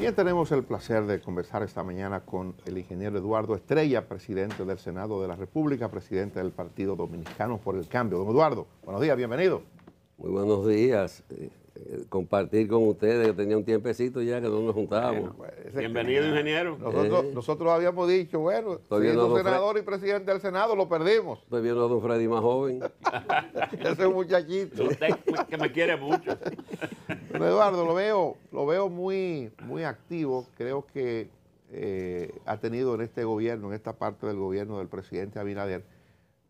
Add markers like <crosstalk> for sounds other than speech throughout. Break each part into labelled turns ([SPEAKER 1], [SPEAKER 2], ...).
[SPEAKER 1] También tenemos el placer de conversar esta mañana con el ingeniero Eduardo Estrella, presidente del Senado de la República, presidente del Partido Dominicano por el Cambio. Don Eduardo, buenos días,
[SPEAKER 2] bienvenido. Muy buenos días. Eh, eh, compartir con ustedes, que tenía un tiempecito ya que no nos juntábamos. Pues, Bienvenido, ingeniero. Eh.
[SPEAKER 1] Nosotros, habíamos dicho, bueno, siendo senador y presidente del Senado, lo perdimos.
[SPEAKER 2] Estoy viendo a don Freddy más joven. <laughs> Ese
[SPEAKER 1] muchachito. que me quiere mucho. Eduardo, lo veo, lo veo muy, muy activo. Creo que eh, ha tenido en este gobierno, en esta parte del gobierno del presidente Abinader,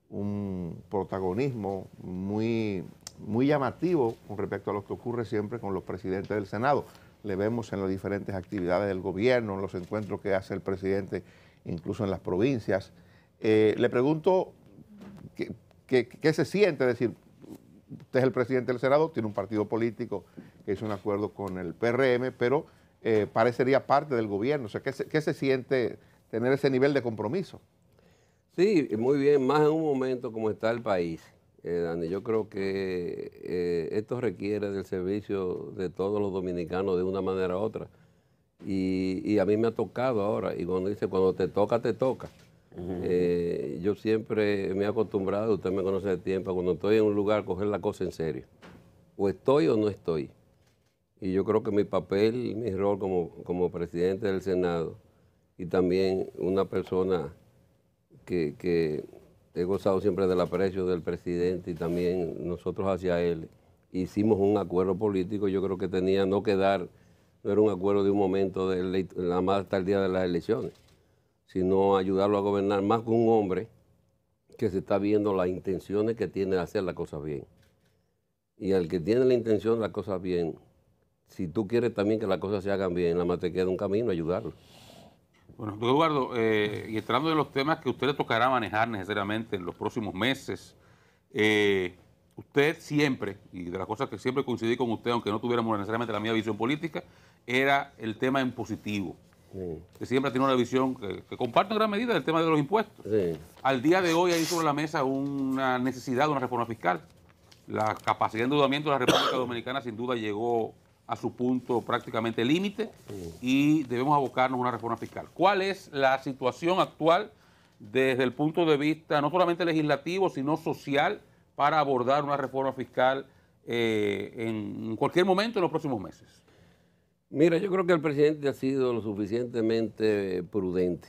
[SPEAKER 1] un protagonismo muy muy llamativo con respecto a lo que ocurre siempre con los presidentes del Senado. Le vemos en las diferentes actividades del gobierno, en los encuentros que hace el presidente, incluso en las provincias. Eh, le pregunto qué se siente, es decir, usted es el presidente del Senado, tiene un partido político que hizo un acuerdo con el PRM, pero eh, parecería parte del gobierno. O sea, ¿qué se, ¿qué se, siente tener ese nivel de compromiso?
[SPEAKER 2] Sí, muy bien, más en un momento como está el país, eh, Dani, yo creo que eh, esto requiere del servicio de todos los dominicanos de una manera u otra. Y, a mí me ha tocado ahora, y cuando dice, cuando te toca, te toca. Eh, yo siempre me he acostumbrado, usted me conoce de tiempo, cuando estoy en un lugar, coger la cosa en serio. O estoy o no estoy. Y yo creo que mi papel, mi rol como, presidente del Senado, y también una persona que he gozado siempre del aprecio del presidente y también nosotros hacia él. Hicimos un acuerdo político, yo creo que tenía no quedar, no era un acuerdo de un momento de la más tardía de las elecciones, sino ayudarlo a gobernar más que un hombre que se está viendo las intenciones que tiene de hacer las cosas bien. Y al que tiene la intención de las cosas bien, si tú quieres también que las cosas se hagan bien, nada más te queda un camino, ayudarlo.
[SPEAKER 3] Bueno, pues, Eduardo, eh, y entrando de los temas que usted le tocará manejar necesariamente en los próximos meses, eh, usted siempre, y de las cosas que siempre coincidí con usted, aunque no tuviéramos necesariamente la misma visión política, era el tema en positivo. Sí. Que siempre tiene una visión que, comparto comparte en gran medida del tema de los impuestos. Al día de hoy hay sobre la mesa una necesidad de una reforma fiscal. La capacidad de endeudamiento de la República Dominicana sin duda llegó a su punto prácticamente límite y debemos abocarnos a una reforma fiscal. ¿Cuál es la situación actual desde el punto de vista no solamente legislativo, sino social, para abordar una reforma fiscal eh, en cualquier momento en los próximos meses? Mira, yo creo
[SPEAKER 2] que el presidente ha sido lo suficientemente prudente,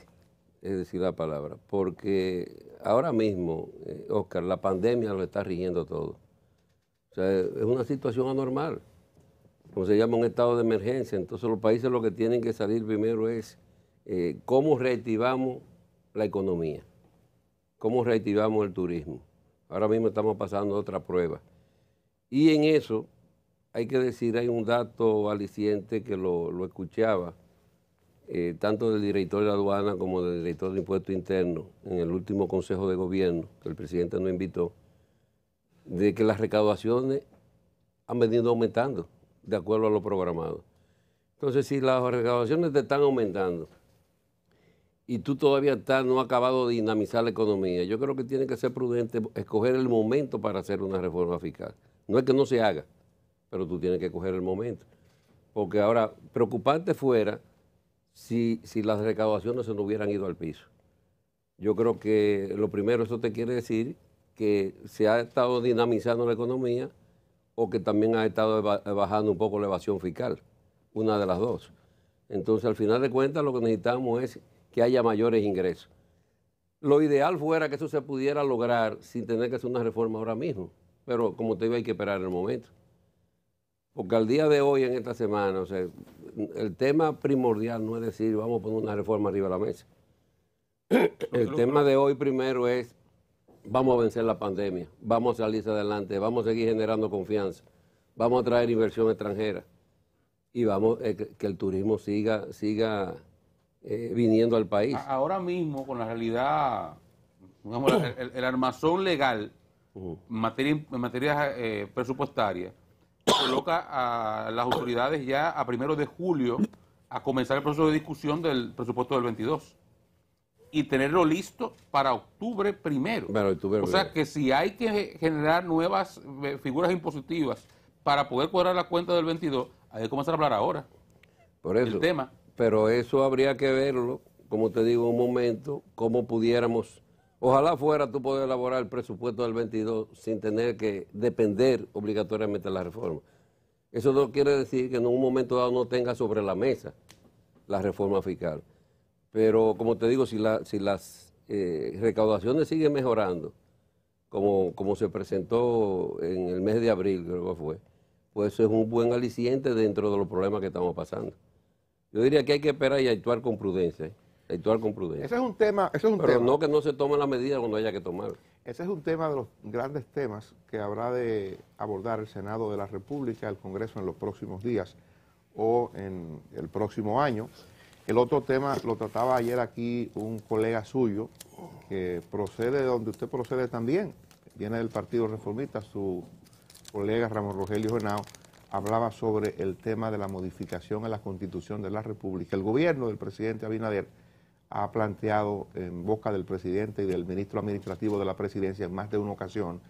[SPEAKER 2] es decir, la palabra, porque ahora mismo, Oscar, eh, la pandemia lo está rigiendo todo. O sea, es una situación anormal como pues, se llama, un estado de emergencia. Entonces los países lo que tienen que salir primero es eh, cómo reactivamos la economía, cómo reactivamos el turismo. Ahora mismo estamos pasando otra prueba. Y en eso hay que decir, hay un dato aliciente que lo, escuchaba, eh, tanto del director de aduana como del director de impuestos internos, en el último consejo de gobierno que el presidente nos invitó, de que las recaudaciones han venido aumentando de acuerdo a lo programado. Entonces, si las recaudaciones te están aumentando y tú todavía no has acabado de dinamizar la economía, yo creo que tiene que ser prudente escoger el momento para hacer una reforma fiscal. No es que no se haga, pero tú tienes que escoger el momento. Porque ahora, preocupante fuera si, si las recaudaciones se no hubieran ido al piso. Yo creo que lo primero, eso te quiere decir que se ha estado dinamizando la economía o que también ha estado bajando un poco la evasión fiscal, una de las dos. Entonces, al final de cuentas, lo que necesitamos es que haya mayores ingresos. Lo ideal fuera que eso se pudiera lograr sin tener que hacer una reforma ahora mismo, pero como te digo, hay que esperar el momento. Porque al día de hoy, en esta semana, el tema primordial no es decir vamos a poner una reforma arriba de la mesa. El tema de hoy primero es vamos a vencer la pandemia, vamos a salir adelante, vamos a seguir generando confianza, vamos a traer inversión extranjera y vamos eh, que el turismo
[SPEAKER 3] siga, siga eh, viniendo al país. Ahora mismo, con la realidad, el, armazón legal en materia, eh, presupuestaria coloca a las autoridades ya a primero de julio a comenzar el proceso de discusión del presupuesto del 22 y tenerlo listo para octubre primero.
[SPEAKER 2] o sea
[SPEAKER 3] que si hay que generar nuevas eh, figuras impositivas para poder cuadrar la cuenta del 22, hay que comenzar a hablar ahora.
[SPEAKER 2] Por El tema. Pero eso habría que verlo, como te digo, un momento, cómo pudiéramos. Ojalá fuera tú poder elaborar el presupuesto del 22 sin tener que depender obligatoriamente de la reforma. Eso no quiere decir que en un momento dado no tenga sobre la mesa la reforma fiscal. Pero como te digo, si, las eh, recaudaciones siguen mejorando, como, se presentó en el mes de abril, creo que fue, pues eso es un buen aliciente dentro de los problemas que estamos pasando. Yo diría que hay que esperar y actuar con prudencia. ¿eh? Actuar con prudencia. Ese es
[SPEAKER 1] un tema. Pero no
[SPEAKER 2] que no se tomen las medidas cuando haya que tomar.
[SPEAKER 1] Ese es un tema de los grandes temas que habrá de abordar el Senado de la República, el Congreso en los próximos días o en el próximo año. El otro tema lo trataba ayer aquí un colega suyo que procede de donde usted procede también, viene del Partido Reformista, su colega Ramón Rogelio Genao hablaba sobre el tema de la modificación a la Constitución de la República. El gobierno del presidente Abinader ha planteado en boca del presidente y del ministro administrativo de la presidencia en más de una ocasión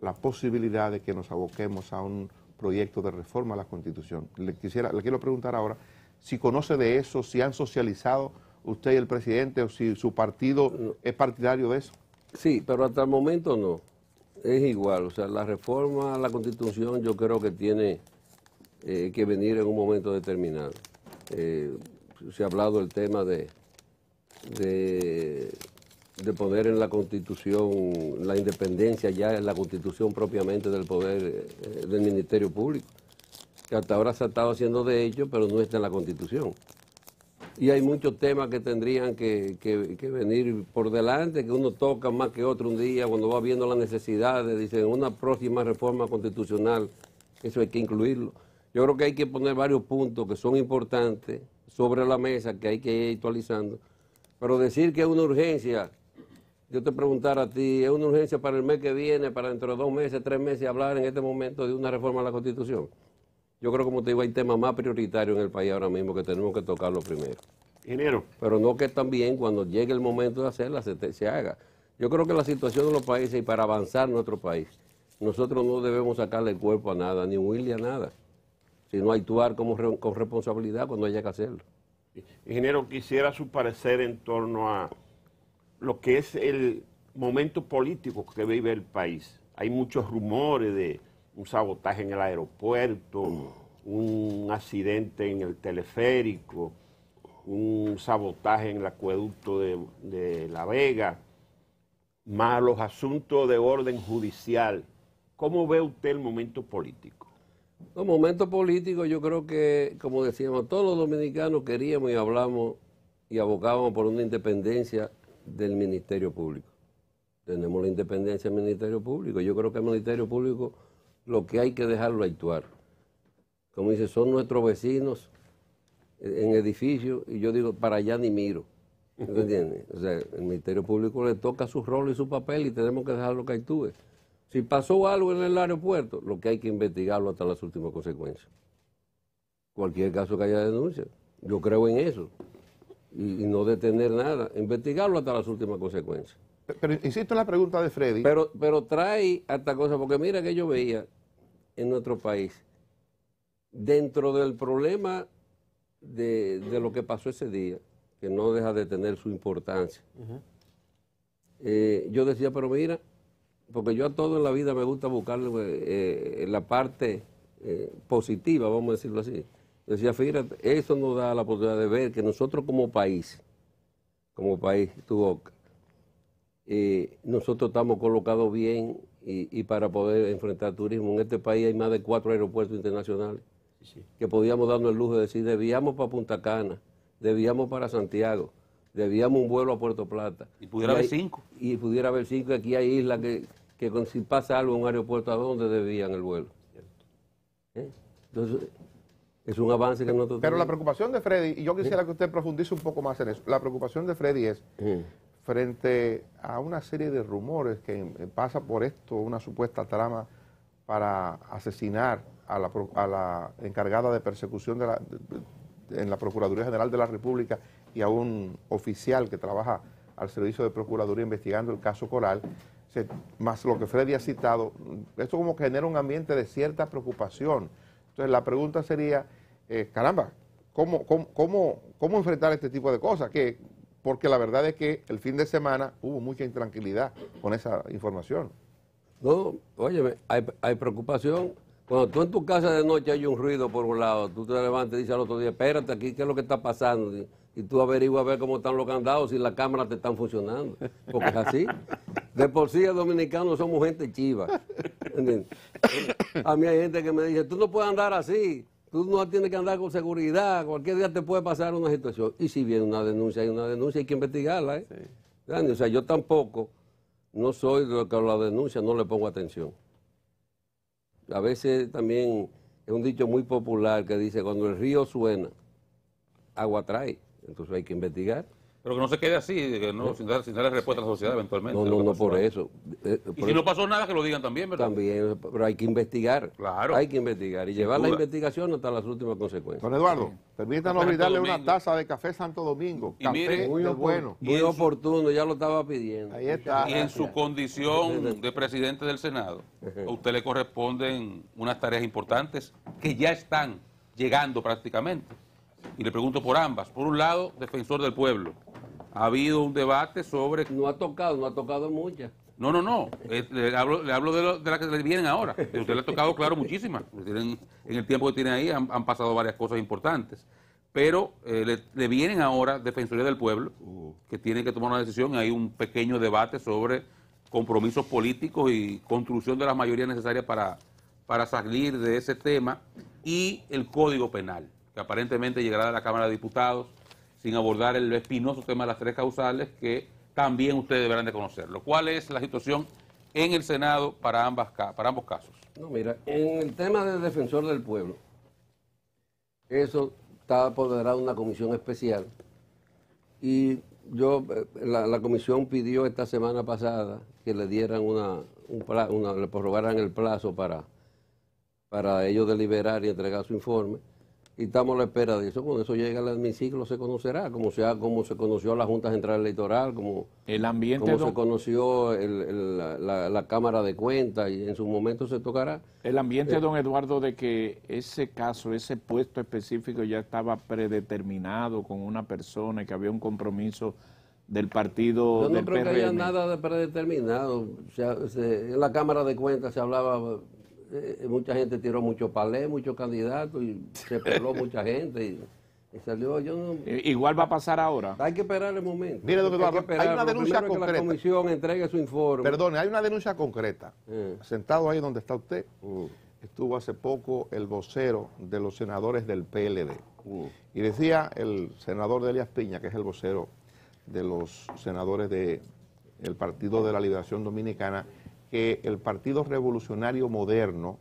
[SPEAKER 1] la posibilidad de que nos aboquemos a un proyecto de reforma a la Constitución. Le, quisiera, le quiero preguntar ahora si conoce de eso, si han socializado usted y el presidente o si su partido es partidario de eso. Sí, pero hasta el momento no. Es igual, o sea, la reforma a la
[SPEAKER 2] constitución yo creo que tiene eh, que venir en un momento determinado. Eh, se ha hablado el tema de, de, poner en la constitución la independencia ya en la constitución propiamente del poder eh, del Ministerio Público que hasta ahora se ha estado haciendo de hecho, pero no está en la Constitución. Y hay muchos temas que tendrían que, venir por delante, que uno toca más que otro un día, cuando va viendo las necesidades, dicen una próxima reforma constitucional, eso hay que incluirlo. Yo creo que hay que poner varios puntos que son importantes sobre la mesa, que hay que ir actualizando. Pero decir que es una urgencia, yo te preguntara a ti, ¿es una urgencia para el mes que viene, para dentro de dos meses, tres meses, hablar en este momento de una reforma a la Constitución? yo creo, como te digo, hay temas más prioritarios en el país ahora mismo que tenemos que tocarlo primero. Ingeniero. Pero no que también cuando llegue el momento de hacerla se, se haga. Yo creo que la situación de los países y para avanzar nuestro país, nosotros no debemos sacarle el cuerpo a nada, ni huirle a nada, sino actuar como con responsabilidad cuando haya que hacerlo. Ingeniero, quisiera su parecer en torno a lo que es el momento político que vive el país. Hay muchos rumores de un sabotaje en el aeropuerto, un accidente en el teleférico, un sabotaje en el acueducto de, La Vega, más los asuntos de orden judicial. ¿Cómo ve usted el momento
[SPEAKER 3] político?
[SPEAKER 2] El momento político yo creo que, como decíamos, todos los dominicanos queríamos y hablamos y abocábamos por una independencia del Ministerio Público. Tenemos la independencia del Ministerio Público. Yo creo que el Ministerio Público lo que hay que dejarlo actuar. Como dice, son nuestros vecinos en edificio y yo digo, para allá ni miro. ¿Entiendes? O sea, el Ministerio Público le toca su rol y su papel y tenemos que dejarlo que actúe. Si pasó algo en el aeropuerto, lo que hay que investigarlo hasta las últimas consecuencias. Cualquier caso que haya denuncia. Yo creo en eso. Y, no detener nada. Investigarlo hasta las últimas consecuencias. Pero, insisto en la pregunta de Freddy. Pero, pero trae hasta cosa porque mira que yo veía en nuestro país. Dentro del problema de, lo que pasó ese día, que no deja de tener su importancia, eh, yo decía, pero mira, porque yo a todo en la vida me gusta buscar eh, eh, la parte positiva, vamos a decirlo así. Decía, fíjate, eso nos da la oportunidad de ver que nosotros como país, como país, tuvo nosotros estamos colocados bien y, para poder enfrentar turismo. En este país hay más de cuatro aeropuertos internacionales que podíamos darnos el lujo de decir, debíamos para Punta Cana, debíamos para Santiago, debíamos un vuelo a Puerto Plata. Y pudiera haber cinco. Y pudiera haber cinco, aquí hay islas que, con, si pasa algo un aeropuerto, ¿a donde debían el vuelo? ¿Eh? Entonces, es un avance que nosotros Pero la
[SPEAKER 1] preocupación de Freddy, y yo quisiera ¿Eh? que usted profundice un poco más en eso, la preocupación de Freddy es frente a una serie de rumores que eh, pasa por esto, una supuesta trama para asesinar a la, encargada de persecución de en la Procuraduría General de la República y a un oficial que trabaja al servicio de Procuraduría investigando el caso Coral, más lo que Freddy ha citado, esto como genera un ambiente de cierta preocupación. Entonces la pregunta sería, eh, caramba, ¿cómo, cómo enfrentar este tipo de cosas? Que porque la verdad es que el fin de semana hubo mucha intranquilidad con esa información. No, oye, hay, preocupación.
[SPEAKER 2] Cuando tú en tu casa de noche hay un ruido por un lado, tú te levantas y dices al otro día, espérate aquí, ¿qué es lo que está pasando? Y tú averiguas a ver cómo están los candados, y las cámaras te están funcionando. Porque es así. De por sí, los dominicanos somos gente chiva. A mí hay gente que me dice, tú no puedes andar así. Tú no tienes que andar con seguridad, cualquier día te puede pasar una situación. Y si viene una denuncia, hay una denuncia, hay que investigarla. ¿eh? O sea, yo tampoco, no soy de lo que la denuncia, no le pongo atención. A veces también es un dicho muy popular que dice, cuando el río suena, agua trae. Entonces hay que investigar.
[SPEAKER 3] Pero que no se quede así, sin, darle respuesta a la sociedad eventualmente. No, no, no, por eso.
[SPEAKER 2] Eh, eh, y si no pasó
[SPEAKER 3] nada, que lo digan también,
[SPEAKER 2] ¿verdad? También, pero hay que investigar. Claro. Hay que investigar y llevar la investigación hasta las últimas consecuencias. Don Eduardo, permítanos brindarle una
[SPEAKER 1] taza de café Santo Domingo. Y café muy bueno. Muy
[SPEAKER 2] oportuno, ya lo estaba pidiendo. Ahí
[SPEAKER 1] está. Y en su
[SPEAKER 3] condición de presidente del Senado, a usted le corresponden unas tareas importantes que ya están llegando prácticamente. Y le pregunto por ambas. Por un lado, defensor del pueblo ha habido un debate sobre... No ha tocado, no ha tocado muchas. No, no, no. Eh, le hablo, de, lo, las que le vienen ahora. usted le ha tocado, claro, muchísimas. En, el tiempo que tiene ahí han, pasado varias cosas importantes. Pero eh, le, vienen ahora Defensoría del Pueblo, que tiene que tomar una decisión. Hay un pequeño debate sobre compromisos políticos y construcción de la mayoría necesaria para, para salir de ese tema. Y el Código Penal, que aparentemente llegará a la Cámara de Diputados sin abordar el espinoso tema de las tres causales que también ustedes deberán de conocerlo. ¿Cuál es la situación en el Senado para, ambas, para ambos casos? No, mira,
[SPEAKER 2] en el tema del defensor del pueblo, eso está apoderado una comisión especial y yo, eh, la, comisión pidió esta semana pasada que le dieran una, un prorrogaran el plazo para, para ellos deliberar y entregar su informe y estamos a la espera de eso. Cuando eso llegue al hemiciclo se conocerá, como, sea, como se conoció la Junta Central Electoral, como,
[SPEAKER 3] el ambiente se
[SPEAKER 2] conoció la, Cámara de Cuentas y en su momento se tocará. El ambiente,
[SPEAKER 3] eh,
[SPEAKER 1] don Eduardo, de que ese caso, ese puesto específico ya estaba predeterminado con una persona y que había un compromiso del partido Yo no creo que haya nada
[SPEAKER 2] de predeterminado. en la Cámara de Cuentas se hablaba eh, mucha gente tiró mucho palé, muchos candidatos y se peló <laughs> mucha gente. Y, salió, yo
[SPEAKER 1] eh, Igual va a pasar ahora.
[SPEAKER 2] Hay que esperar el momento. Mire, hay, hay una denuncia concreta. la
[SPEAKER 1] comisión entregue su informe. Perdone, hay una denuncia concreta. Eh. Sentado ahí donde está usted, uh. estuvo hace poco el vocero de los senadores del PLD. Uh. Y decía el senador de Elias Piña, que es el vocero de los senadores del ...el Partido de la Liberación Dominicana, que el Partido Revolucionario Moderno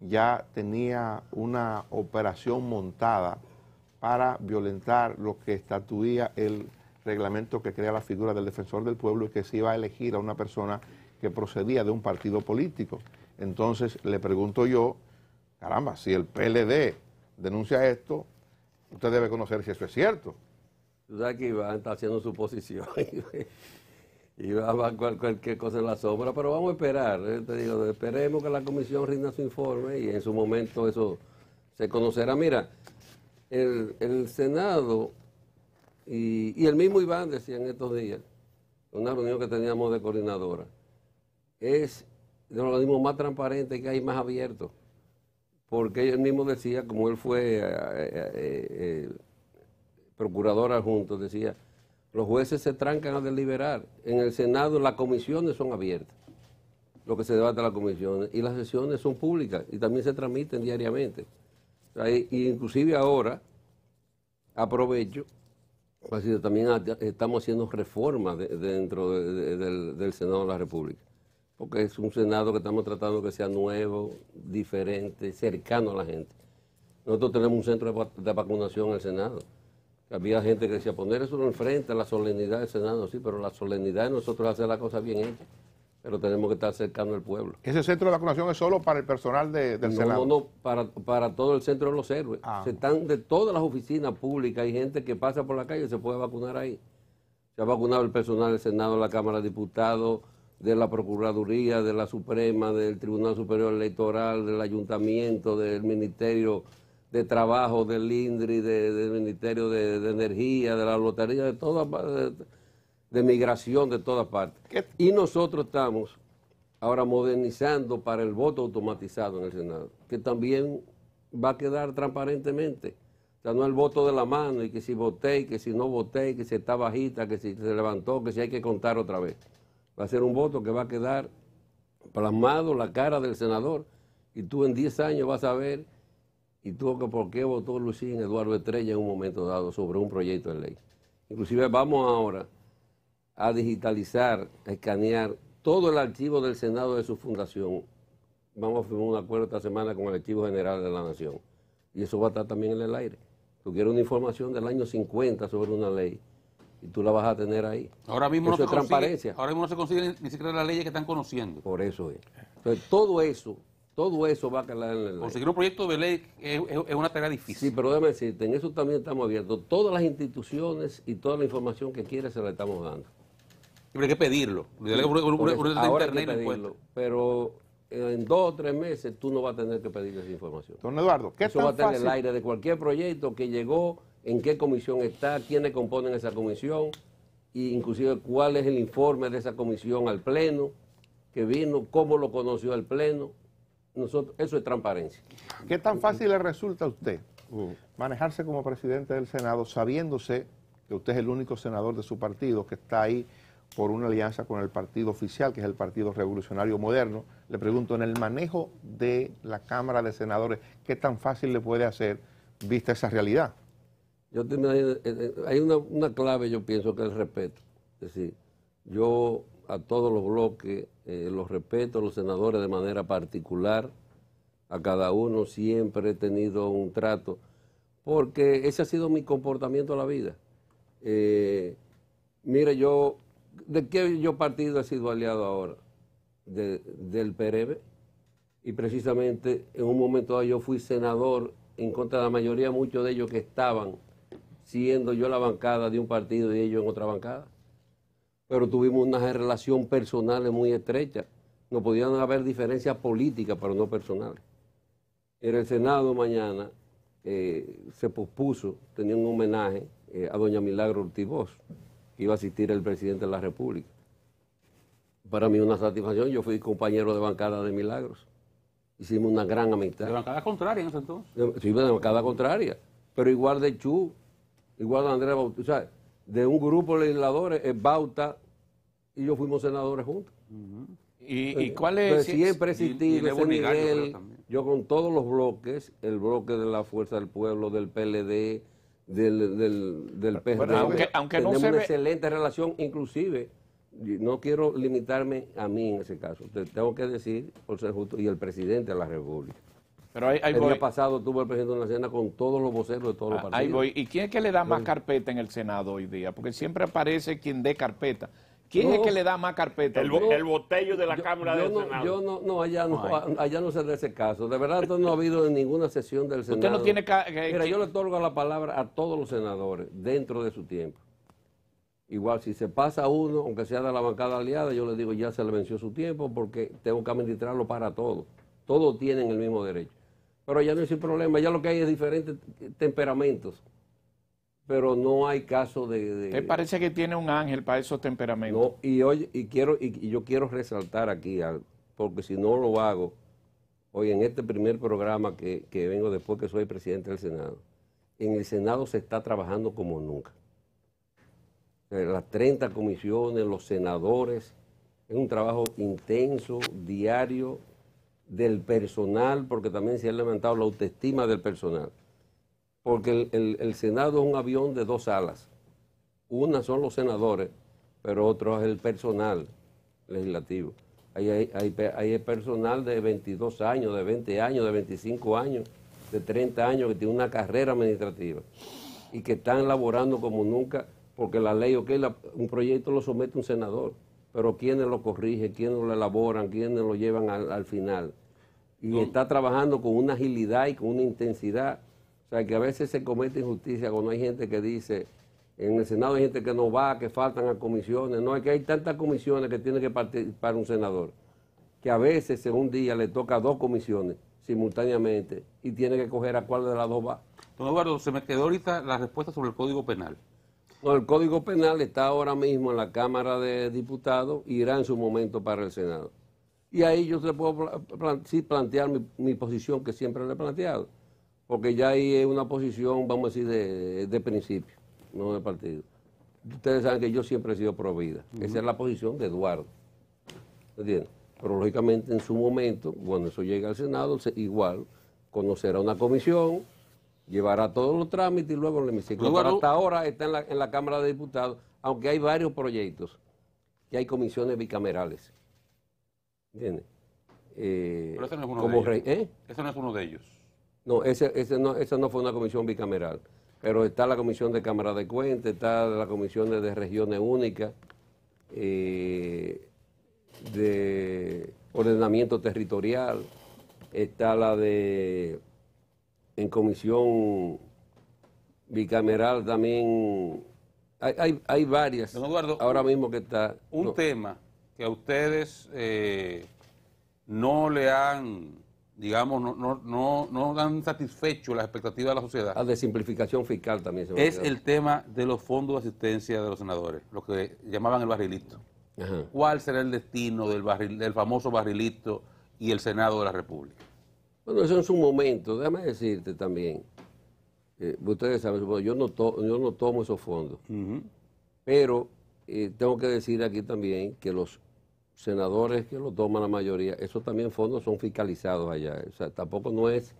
[SPEAKER 1] ya tenía una operación montada para violentar lo que estatuía el reglamento que crea la figura del defensor del pueblo y que se iba a elegir a una persona que procedía de un partido político. Entonces le pregunto yo, caramba, si el PLD denuncia esto, usted debe conocer si eso es cierto. Usted aquí va a está haciendo su posición. <laughs> y va,
[SPEAKER 2] cualquier cosa en la sombra, pero vamos a esperar, eh, te digo, esperemos que la comisión rinda su informe y en su momento eso se conocerá. Mira, el, Senado y, el mismo Iván decía en estos días, una reunión que teníamos de coordinadora, es de los más transparente que hay, más abierto porque él mismo decía, como él fue eh, eh, procurador adjunto, decía, los jueces se trancan a deliberar. En el Senado las comisiones son abiertas, lo que se debate en las comisiones. Y las sesiones son públicas y también se transmiten diariamente. O e inclusive ahora, aprovecho, también estamos haciendo reformas dentro del, del Senado de la República porque es un Senado que estamos tratando que sea nuevo, diferente, cercano a la gente. Nosotros tenemos un centro de vacunación en el Senado. Había gente que decía, poner eso enfrente a la solemnidad del Senado, sí, pero la solemnidad de nosotros hacer la cosa bien hecha. Pero tenemos que estar cercano al pueblo.
[SPEAKER 1] ¿Ese centro de vacunación es solo para el personal del Senado? No,
[SPEAKER 2] no, para, para todo el centro de los héroes. Ah. Se están de todas las oficinas públicas, hay gente que pasa por la calle y se puede vacunar ahí. Se ha vacunado el personal del Senado, la Cámara de Diputados, de la Procuraduría, de la Suprema, del Tribunal Superior Electoral, del Ayuntamiento, del Ministerio de trabajo, del INDRI, del Ministerio de, Energía, de la Lotería, de todas de, de migración de todas partes. Y nosotros estamos ahora modernizando para el voto automatizado en el Senado, que también va a quedar transparentemente. O sea, no el voto de la mano y que si voté y que si no voté que si está bajita, que si se levantó, que si hay que contar otra vez. Va a ser un voto que va a quedar plasmado la cara del senador y tú en 10 años vas a ver y tuvo que por qué votó Luisín Eduardo Estrella en un momento dado sobre un proyecto de ley. Inclusive vamos ahora a digitalizar, a escanear todo el archivo del Senado de su fundación. Vamos a firmar un acuerdo esta semana con el Archivo General de la Nación. Y eso va a estar también en el aire. Tú quieres una información del año 50 sobre una ley y tú la vas a tener ahí. Ahora mismo, no, se consigue, transparencia.
[SPEAKER 3] Ahora mismo no se consiguen ni siquiera las leyes que están conociendo. Por eso es. Entonces, todo eso todo eso va a calar
[SPEAKER 2] en el Conseguir un proyecto de ley es, una tarea difícil. Sí, pero déjame decirte, en eso también estamos abiertos. Todas las instituciones y toda la información que quiere se la estamos dando.
[SPEAKER 3] Pero hay que pedirlo.
[SPEAKER 2] Pero en dos o tres meses tú no vas a tener que pedir esa información.
[SPEAKER 1] Don Eduardo, ¿qué Eso tan va a tener el aire
[SPEAKER 2] de cualquier proyecto que llegó, en qué comisión está, quiénes componen esa comisión, e inclusive cuál es el informe de esa comisión al Pleno, que vino, cómo lo conoció el Pleno, nosotros, eso es transparencia.
[SPEAKER 1] ¿Qué tan fácil le resulta a usted mm, manejarse como presidente del Senado sabiéndose que usted es el único senador de su partido que está ahí por una alianza con el partido oficial, que es el Partido Revolucionario Moderno? Le pregunto, en el manejo de la Cámara de Senadores, ¿qué tan fácil le puede hacer vista esa realidad? Yo eh,
[SPEAKER 2] eh, hay una, una clave, yo pienso, que es el respeto. Es decir, yo a todos los bloques eh, los respeto a los senadores de manera particular, a cada uno siempre he tenido un trato, porque ese ha sido mi comportamiento a la vida. Eh, mire, yo, ¿de qué yo partido he sido aliado ahora? del PRM, y precisamente en un momento yo fui senador en contra de la mayoría, muchos de ellos que estaban siendo yo la bancada de un partido y ellos en otra bancada pero tuvimos una relación personal muy estrecha. No podían haber diferencias políticas, pero no personales. En el Senado mañana se pospuso, tenía un homenaje eh, a doña Milagro Ortiz que iba a asistir el presidente de la República. Para mí una satisfacción, yo fui compañero de bancada de Milagros. Hicimos una gran amistad. ¿De
[SPEAKER 3] bancada contraria en ese entonces?
[SPEAKER 2] Sí, de bancada contraria, pero igual de Chu, igual de Andrés Bautista de un grupo de legisladores, Bauta y yo fuimos senadores juntos. ¿Y, cuál es? Pues, siempre existí ese yo con todos los bloques, el bloque de la Fuerza del Pueblo, del PLD, del, del, del aunque, tenemos una excelente relación, inclusive, no quiero limitarme a mí en ese caso, tengo que decir, por ser justo, y el presidente de la República el año pasado tuvo el presidente la cena con todos los
[SPEAKER 1] voceros de todos los ah, partidos. ¿Y quién es que le da más carpeta en el Senado hoy día? Porque siempre aparece quien dé carpeta. ¿Quién es que le da más carpeta?
[SPEAKER 2] El, botello
[SPEAKER 1] de la Cámara del Senado. Yo
[SPEAKER 2] no, no, allá no, allá no se da ese caso. De verdad, no ha habido en ninguna sesión del Senado. Usted no tiene eh, que, Mira, yo le otorgo la palabra a todos los senadores dentro de su tiempo. Igual, si se pasa uno, aunque sea de la bancada aliada, yo le digo ya se le venció su tiempo porque tengo que administrarlo para todos. Todos tienen el mismo derecho. Pero ya no es un problema, ya lo que hay es diferentes temperamentos. Pero no hay caso de... ¿Te parece que tiene un ángel para esos temperamentos? No, y, hoy, y, quiero, y, yo quiero resaltar aquí porque si no lo hago, hoy en este primer programa que, que vengo después que soy presidente del Senado, en el Senado se está trabajando como nunca. Las 30 comisiones, los senadores, es un trabajo intenso, diario, del personal, porque también se ha levantado la autoestima del personal. Porque el, Senado es un avión de dos alas. Una son los senadores, pero otro es el personal legislativo. hay, hay, personal de 22 años, de 20 años, de 25 años, de 30 años, que tiene una carrera administrativa y que están laborando como nunca, porque la ley, o la, un proyecto lo somete un senador pero quienes lo corrigen, quiénes lo elaboran, quienes lo llevan al, final. Y está trabajando con una agilidad y con una intensidad. O sea, que a veces se comete injusticia cuando hay gente que dice, en el Senado hay gente que no va, que faltan a comisiones. No, es que hay tantas comisiones que tiene que participar un senador, que a veces en un día le toca dos comisiones simultáneamente y tiene que coger a cuál de las dos va.
[SPEAKER 3] Don Eduardo, se me quedó ahorita la respuesta sobre el Código
[SPEAKER 2] Penal el Código Penal está ahora mismo en la Cámara de Diputados y irá en su momento para el Senado. Y ahí yo le puedo plantear mi, posición que siempre le he planteado, porque ya ahí es una posición, vamos a decir, de, principio, no de partido. Ustedes saben que yo siempre he sido pro vida. Esa es la posición de Eduardo. ¿Entiendes? Pero lógicamente en su momento, cuando eso llegue al Senado, igual conocerá una comisión, llevará todos los trámites y luego el hemiciclo. hasta ahora está en la, Cámara de Diputados, aunque hay varios proyectos que hay comisiones bicamerales. ¿Entiendes? Eh, es uno como de ellos. ¿Eh? Ese no es uno de ellos. No, esa no fue una comisión bicameral. Pero está la comisión de Cámara de Cuentas, está la comisión de, Regiones Únicas, eh, de Ordenamiento Territorial, está la de en comisión bicameral también.
[SPEAKER 3] Hay, varias ahora mismo que está. Un tema que a ustedes eh, no le han, digamos, no, han satisfecho las expectativas de la sociedad. La de simplificación fiscal también. es el tema de los fondos de asistencia de los senadores, lo que llamaban el barrilito. ¿Cuál será el destino del, barril, del famoso barrilito y el Senado de la República?
[SPEAKER 2] Bueno, eso en un momento. Déjame decirte también. Eh, ustedes saben, yo no, tomo esos fondos. Pero eh, tengo que decir aquí también que los senadores que lo toman la mayoría, esos también fondos son fiscalizados allá. O sea, tampoco no es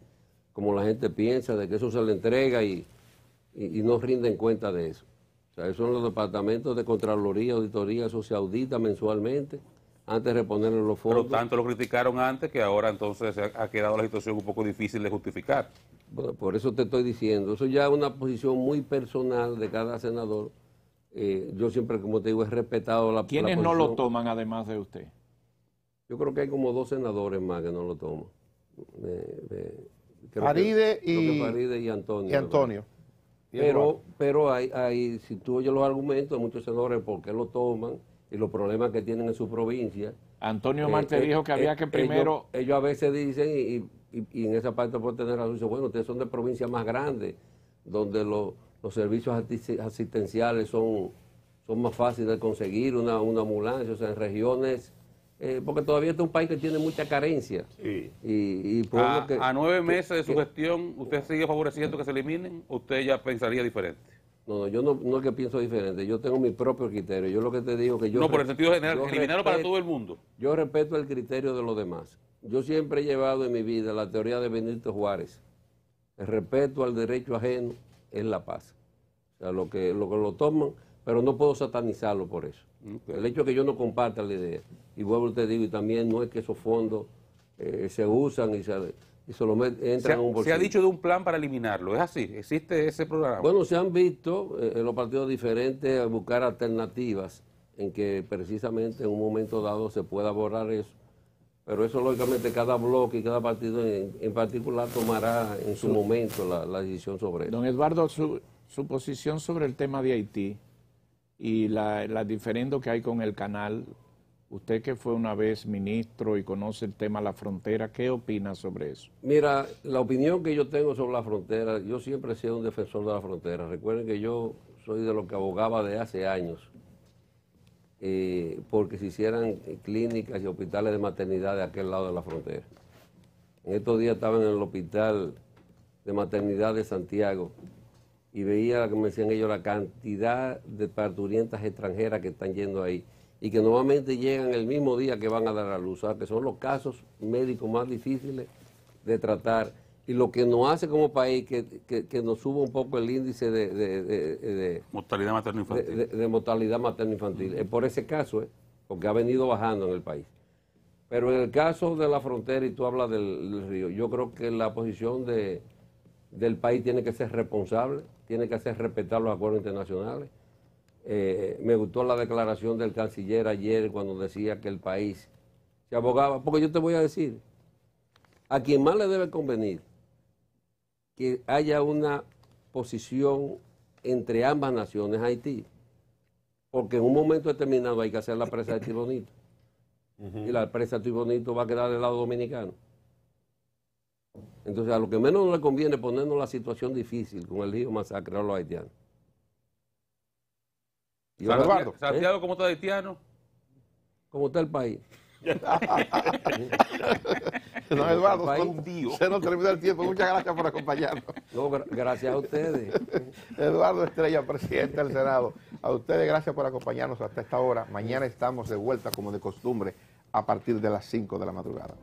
[SPEAKER 2] como la gente piensa de que eso se le entrega y, no rinden cuenta de eso. O sea, esos son los departamentos de Contraloría, Auditoría, eso se audita mensualmente antes de en los fondos. Pero tanto lo criticaron antes que ahora entonces ha quedado la situación un poco difícil de justificar. por eso te estoy diciendo, eso ya es una posición muy personal de cada senador. Eh, yo siempre, como te digo, he respetado la ¿Quiénes no lo toman además de usted? Yo creo que hay como dos senadores más que no lo toman.
[SPEAKER 1] Faride, y,
[SPEAKER 2] Antonio. Pero, pero hay, hay, si tú oyes los argumentos de muchos senadores, ¿por qué lo toman? los problemas que tienen en su provincia. Antonio eh, Marte eh, dijo que había eh, que primero... Ellos, a veces dicen, y, en esa parte puede tener razón, bueno, ustedes son de provincias más grandes, donde los, servicios asistenciales son, son más fáciles de conseguir, una, una ambulancia, o sea, en regiones... porque todavía este es un país que tiene mucha carencia. Sí. Y,
[SPEAKER 3] a, nueve meses de su gestión, ¿usted sigue favoreciendo que se eliminen? ¿Usted ya pensaría diferente? No, no,
[SPEAKER 2] yo no, es que pienso diferente, yo tengo mi propio criterio. Yo lo que te digo que yo... No, por el sentido general, eliminarlo para todo el mundo. Yo respeto el criterio de los demás. Yo siempre he llevado en mi vida la teoría de Benito Juárez. El respeto al derecho ajeno es la paz. O sea, lo que lo, que lo toman, pero no puedo satanizarlo por eso. El hecho que yo no comparta la idea. Y vuelvo te digo, y también no es que esos fondos eh, se usan y se y se ha, dicho de
[SPEAKER 3] un plan para eliminarlo, ¿es así? ¿Existe ese programa? Bueno,
[SPEAKER 2] se han visto eh, en los partidos diferentes a buscar alternativas en que precisamente en un momento dado se pueda borrar eso. Pero eso, lógicamente, cada bloque y cada partido en, particular tomará en su momento la, decisión sobre eso.
[SPEAKER 1] Don Eduardo, su, posición sobre el tema de Haití y la, la diferendo que hay con el canal Usted que fue una vez ministro y conoce el tema de la frontera, ¿qué opina sobre eso? Mira,
[SPEAKER 2] la opinión que yo tengo sobre la frontera, yo siempre he sido un defensor de la frontera. Recuerden que yo soy de los que abogaba de hace años, eh, porque se hicieran clínicas y hospitales de maternidad de aquel lado de la frontera. En estos días estaba en el hospital de maternidad de Santiago y veía, como decían ellos, la cantidad de parturientas extranjeras que están yendo ahí y que nuevamente llegan el mismo día que van a dar a luz, que son los casos médicos más difíciles de tratar. Y lo que nos hace como país que, nos suba un poco el índice de, de,
[SPEAKER 3] mortalidad materno-infantil.
[SPEAKER 2] De, mortalidad materno-infantil. Es por ese caso, ¿eh? porque ha venido bajando en el país. Pero en el caso de la frontera, y tú hablas del, río, yo creo que la posición de, del país tiene que ser responsable, tiene que hacer respetar los acuerdos internacionales. Eh, me gustó la declaración del canciller ayer cuando decía que el país se abogaba, porque yo te voy a decir, a quien más le debe convenir que haya una posición entre ambas naciones Haití, porque en un momento determinado hay que hacer la presa de Tibonito, y la presa de Tibonito va a quedar del lado dominicano. Entonces, a lo que menos nos le conviene ponernos la situación difícil con el lío masacre a los haitianos.
[SPEAKER 1] Santiago, Eduardo, Santiago
[SPEAKER 3] ¿cómo está haitiano?
[SPEAKER 1] ¿Cómo está el país? <laughs> No, Eduardo, se nos terminó el tiempo. Muchas gracias por acompañarnos. gracias a ustedes. <laughs> Eduardo Estrella, presidente del Senado. A ustedes, gracias por acompañarnos hasta esta hora. Mañana estamos de vuelta, como de costumbre, a partir de las 5 de la madrugada.